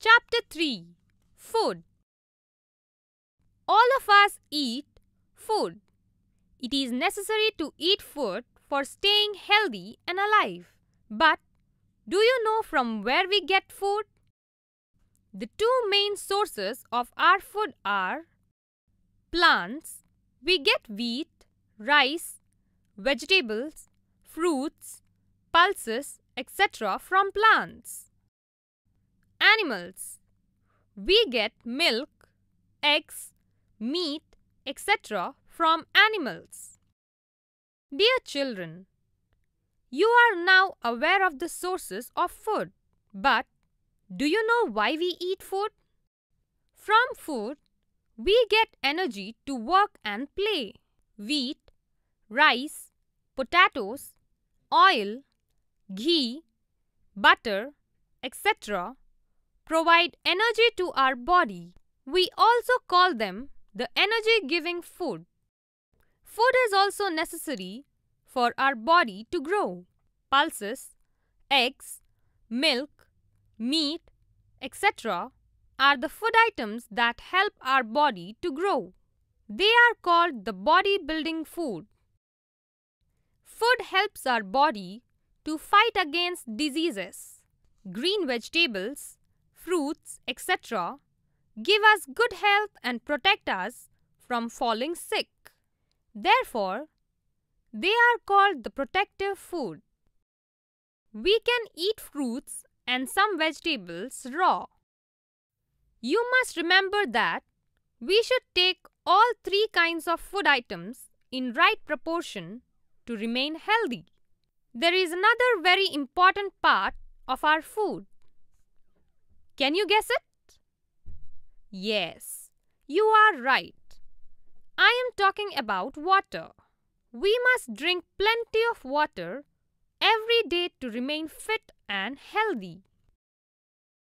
Chapter 3 Food All of us eat food. It is necessary to eat food for staying healthy and alive. But do you know from where we get food? The two main sources of our food are plants. We get wheat, rice, vegetables, fruits, pulses, etc. from plants animals. We get milk, eggs, meat, etc. from animals. Dear children, you are now aware of the sources of food, but do you know why we eat food? From food, we get energy to work and play. Wheat, rice, potatoes, oil, ghee, butter, etc provide energy to our body. We also call them the energy giving food. Food is also necessary for our body to grow. Pulses, eggs, milk, meat, etc. are the food items that help our body to grow. They are called the body building food. Food helps our body to fight against diseases. Green vegetables fruits, etc., give us good health and protect us from falling sick. Therefore, they are called the protective food. We can eat fruits and some vegetables raw. You must remember that we should take all three kinds of food items in right proportion to remain healthy. There is another very important part of our food can you guess it? Yes, you are right. I am talking about water. We must drink plenty of water every day to remain fit and healthy.